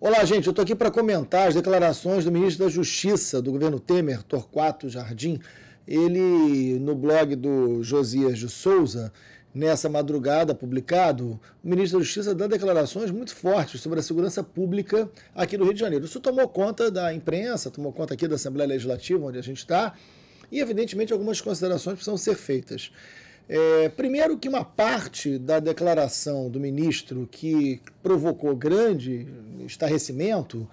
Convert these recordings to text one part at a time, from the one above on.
Olá, gente. Eu estou aqui para comentar as declarações do ministro da Justiça do governo Temer, Torquato Jardim. Ele, no blog do Josias de Souza, nessa madrugada publicado, o ministro da Justiça dá declarações muito fortes sobre a segurança pública aqui no Rio de Janeiro. Isso tomou conta da imprensa, tomou conta aqui da Assembleia Legislativa, onde a gente está, e evidentemente algumas considerações precisam ser feitas. É, primeiro, que uma parte da declaração do ministro que provocou grande estarrecimento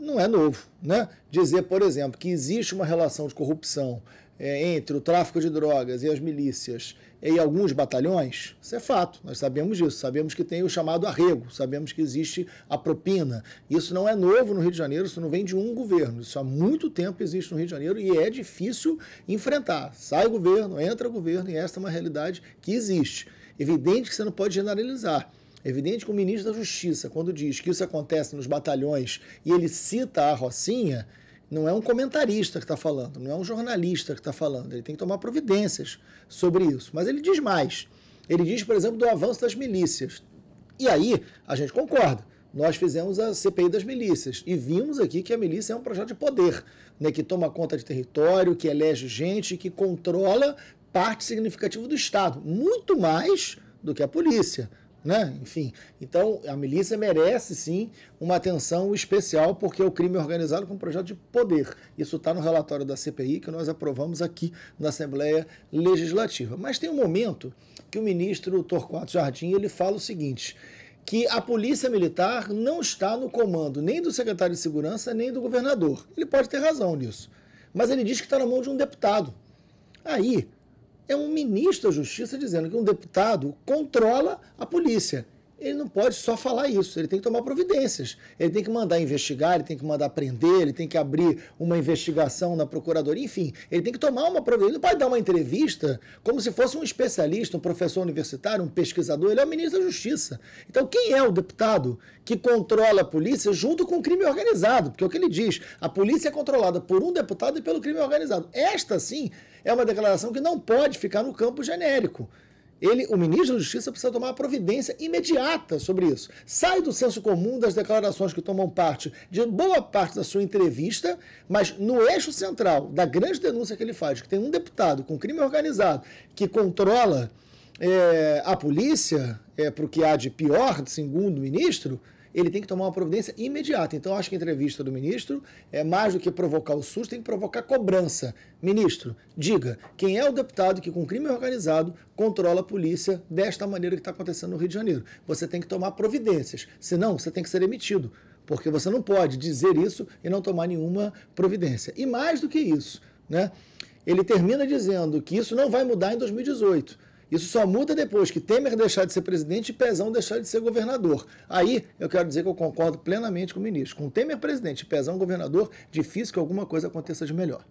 não é novo. Né? Dizer, por exemplo, que existe uma relação de corrupção é, entre o tráfico de drogas e as milícias é, e alguns batalhões, isso é fato, nós sabemos disso, sabemos que tem o chamado arrego, sabemos que existe a propina. Isso não é novo no Rio de Janeiro, isso não vem de um governo, isso há muito tempo existe no Rio de Janeiro e é difícil enfrentar. Sai governo, entra governo e esta é uma realidade que existe. Evidente que você não pode generalizar. É evidente que o ministro da Justiça, quando diz que isso acontece nos batalhões e ele cita a Rocinha, não é um comentarista que está falando, não é um jornalista que está falando. Ele tem que tomar providências sobre isso. Mas ele diz mais. Ele diz, por exemplo, do avanço das milícias. E aí, a gente concorda. Nós fizemos a CPI das milícias e vimos aqui que a milícia é um projeto de poder, né, que toma conta de território, que elege gente, que controla parte significativa do Estado, muito mais do que a polícia né? Enfim, então a milícia merece sim uma atenção especial porque o crime é organizado com um projeto de poder. Isso está no relatório da CPI que nós aprovamos aqui na Assembleia Legislativa. Mas tem um momento que o ministro Torquato Jardim ele fala o seguinte que a polícia militar não está no comando nem do secretário de segurança nem do governador. Ele pode ter razão nisso, mas ele diz que está na mão de um deputado. Aí é um ministro da Justiça dizendo que um deputado controla a polícia ele não pode só falar isso, ele tem que tomar providências. Ele tem que mandar investigar, ele tem que mandar prender, ele tem que abrir uma investigação na procuradoria, enfim, ele tem que tomar uma providência. Ele não pode dar uma entrevista como se fosse um especialista, um professor universitário, um pesquisador, ele é o ministro da Justiça. Então, quem é o deputado que controla a polícia junto com o crime organizado? Porque é o que ele diz, a polícia é controlada por um deputado e pelo crime organizado. Esta, sim, é uma declaração que não pode ficar no campo genérico. Ele, o ministro da Justiça precisa tomar uma providência imediata sobre isso. Sai do senso comum das declarações que tomam parte de boa parte da sua entrevista, mas no eixo central da grande denúncia que ele faz, que tem um deputado com crime organizado que controla é, a polícia, é, eh, para o que há de pior, segundo o ministro, ele tem que tomar uma providência imediata. Então, acho que a entrevista do ministro é mais do que provocar o SUS, tem que provocar cobrança. Ministro, diga, quem é o deputado que, com crime organizado, controla a polícia desta maneira que está acontecendo no Rio de Janeiro? Você tem que tomar providências, senão você tem que ser emitido porque você não pode dizer isso e não tomar nenhuma providência. E mais do que isso, né? Ele termina dizendo que isso não vai mudar em 2018. Isso só muda depois que Temer deixar de ser presidente e Pezão deixar de ser governador. Aí eu quero dizer que eu concordo plenamente com o ministro. Com Temer presidente e Pezão governador, difícil que alguma coisa aconteça de melhor.